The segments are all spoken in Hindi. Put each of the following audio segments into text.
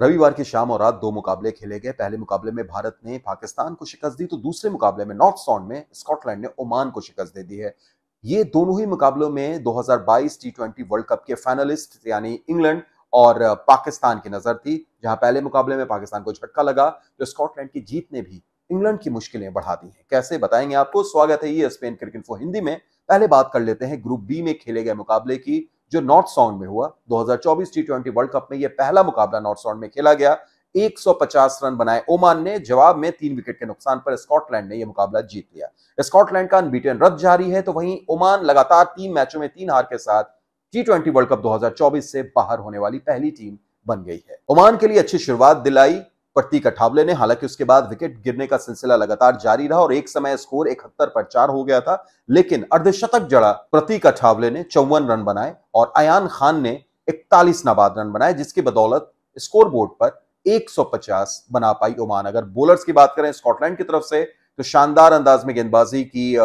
रविवार की शाम और रात दो मुकाबले खेले गए पहले मुकाबले में भारत ने पाकिस्तान को शिकस्त दी तो दूसरे मुकाबले में नॉर्थ साउंड में स्कॉटलैंड ने ओमान को शिकस्त दे दी है ये दोनों ही मुकाबलों में 2022 टी वर्ल्ड कप के फाइनलिस्ट यानी इंग्लैंड और पाकिस्तान की नजर थी जहां पहले मुकाबले में पाकिस्तान को झटका लगा तो स्कॉटलैंड की जीत ने भी इंग्लैंड की मुश्किलें बढ़ा दी हैं कैसे बताएंगे आपको स्वागत है ये स्पेन क्रिकेट फो हिंदी में पहले बात कर लेते हैं ग्रुप बी में खेले गए मुकाबले की जो नॉर्थ साउंड में हुआ 2024 टी ट्वेंटी वर्ल्ड कप में यह पहला मुकाबला नॉर्थ साउंड में खेला गया 150 रन बनाए ओमान ने जवाब में तीन विकेट के नुकसान पर स्कॉटलैंड ने यह मुकाबला जीत लिया स्कॉटलैंड का अनबीटन रद्द जारी है तो वहीं ओमान लगातार तीन मैचों में तीन हार के साथ टी ट्वेंटी वर्ल्ड कप 2024 से बाहर होने वाली पहली टीम बन गई है ओमान के लिए अच्छी शुरुआत दिलाई प्रतीक अठावले ने हालांकि उसके बाद विकेट गिरने का सिलसिला लगातार जारी रहा और एक समय स्कोर इकहत्तर पर चार हो गया था लेकिन अर्धशतक जड़ा प्रतीक अठावले ने चौवन रन बनाए और अयान खान ने इकतालीस नाबाद रन बनाए जिसकी बदौलत स्कोर बोर्ड पर 150 बना पाई ओमान अगर बोलर्स की बात करें स्कॉटलैंड की तरफ से तो शानदार अंदाज में गेंदबाजी की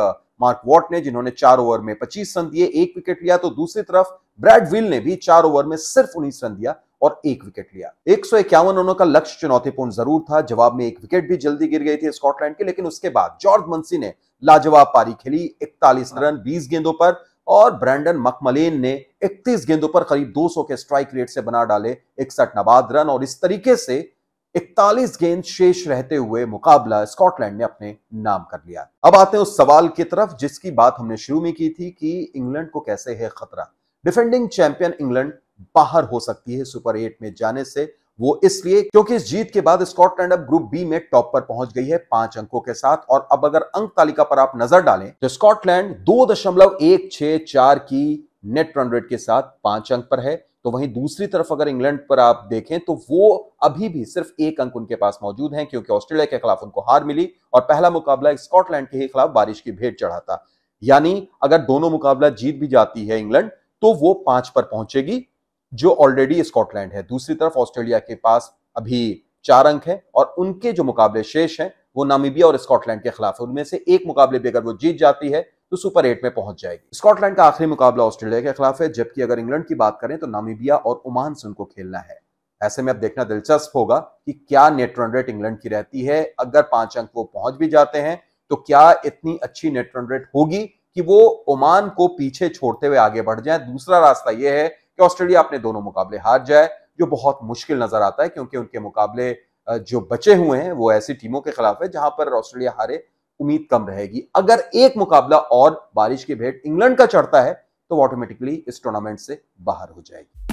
मार्क वॉट ने जिन्होंने चार ओवर में 25 रन दिए एक विकेट लिया तो दूसरी तरफ ब्रैड विल ने भी चार ओवर में सिर्फ उन्नीस रन दिया और एक विकेट लिया एक सौ इक्यावन रनों का लक्ष्य चुनौतीपूर्ण जरूर था जवाब में एक विकेट भी जल्दी गिर गई थी स्कॉटलैंड की लेकिन उसके बाद जॉर्ज मंसी ने लाजवाब पारी खेली इकतालीस रन बीस गेंदों पर और ब्रैंडन मकमलिन ने 31 गेंदों पर करीब 200 के स्ट्राइक रेट से बना डाले इकसठ नबाद रन और इस तरीके से 41 गेंद शेष रहते हुए मुकाबला स्कॉटलैंड ने अपने नाम कर लिया अब आते हैं उस सवाल की तरफ जिसकी बात हमने शुरू में की थी कि इंग्लैंड को कैसे है खतरा डिफेंडिंग चैंपियन इंग्लैंड बाहर हो सकती है सुपर एट में जाने से वो इसलिए क्योंकि इस जीत के बाद स्कॉटलैंड अब ग्रुप बी में टॉप पर पहुंच गई है पांच अंकों के साथ और अब अगर अंक तालिका पर आप नजर डालें तो स्कॉटलैंड दो दशमलव एक छह चार की नेट रन रेट के साथ पांच अंक पर है तो वहीं दूसरी तरफ अगर इंग्लैंड पर आप देखें तो वो अभी भी सिर्फ एक अंक उनके पास मौजूद हैं क्योंकि ऑस्ट्रेलिया के खिलाफ उनको हार मिली और पहला मुकाबला स्कॉटलैंड के ही खिलाफ बारिश की भेंट चढ़ा था यानी अगर दोनों मुकाबला जीत भी जाती है इंग्लैंड तो वो पांच पर पहुंचेगी जो ऑलरेडी स्कॉटलैंड है दूसरी तरफ ऑस्ट्रेलिया के पास अभी चार अंक है और उनके जो मुकाबले शेष हैं वो नामीबिया और स्कॉटलैंड के खिलाफ है उनमें से एक मुकाबले भी अगर वो जीत जाती है तो सुपर एट में पहुंच जाएगी स्कॉटलैंड का आखिरी मुकाबला ऑस्ट्रेलिया के खिलाफ है जबकि अगर इंग्लैंड की बात करें तो नामीबिया और ओमान से उनको खेलना है ऐसे में अब देखना दिलचस्प होगा कि क्या नेट रन रेट इंग्लैंड की रहती है अगर पांच अंक वो पहुंच भी जाते हैं तो क्या इतनी अच्छी नेट रन रेट होगी कि वो ओमान को पीछे छोड़ते हुए आगे बढ़ जाए दूसरा रास्ता यह है कि ऑस्ट्रेलिया अपने दोनों मुकाबले हार जाए जो बहुत मुश्किल नजर आता है क्योंकि उनके मुकाबले जो बचे हुए हैं वो ऐसी टीमों के खिलाफ है जहां पर ऑस्ट्रेलिया हारे उम्मीद कम रहेगी अगर एक मुकाबला और बारिश की भेंट इंग्लैंड का चढ़ता है तो ऑटोमेटिकली इस टूर्नामेंट से बाहर हो जाएगी